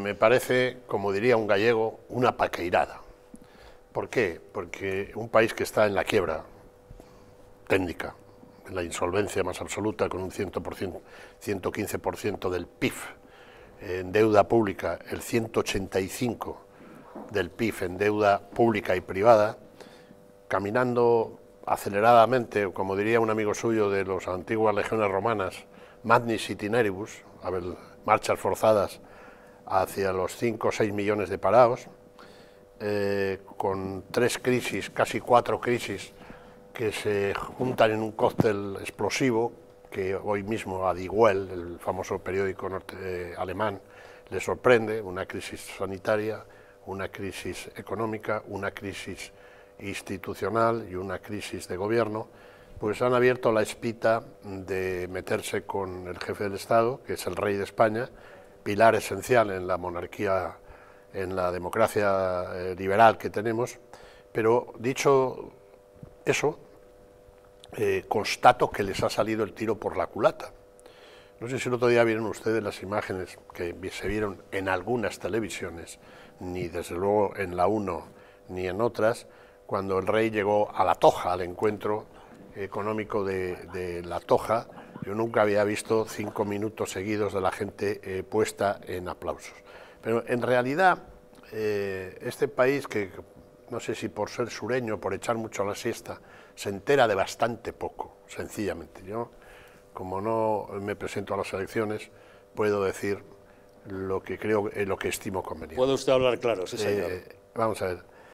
me parece, como diría un gallego, una paqueirada. ¿Por qué? Porque un país que está en la quiebra técnica, en la insolvencia más absoluta, con un 115% del PIB en deuda pública, el 185% del PIB en deuda pública y privada, caminando aceleradamente, como diría un amigo suyo de las antiguas legiones romanas, magnis itineribus, a ver, marchas forzadas hacia los 5 o 6 millones de parados, eh, con tres crisis, casi cuatro crisis, que se juntan en un cóctel explosivo que hoy mismo a Die el famoso periódico eh, alemán, le sorprende, una crisis sanitaria, una crisis económica, una crisis institucional y una crisis de gobierno, pues han abierto la espita de meterse con el jefe del Estado, que es el rey de España, pilar esencial en la monarquía, en la democracia eh, liberal que tenemos, pero dicho eso, eh, constato que les ha salido el tiro por la culata. No sé si el otro día vieron ustedes las imágenes que se vieron en algunas televisiones, ni desde luego en la 1 ni en otras, cuando el rey llegó a La Toja, al encuentro económico de La Toja, yo nunca había visto cinco minutos seguidos de la gente eh, puesta en aplausos. Pero en realidad, eh, este país, que no sé si por ser sureño, por echar mucho la siesta, se entera de bastante poco, sencillamente. Yo, como no me presento a las elecciones, puedo decir lo que creo, eh, lo que estimo conveniente. Puede usted hablar claro, sí, señor. vamos a ver.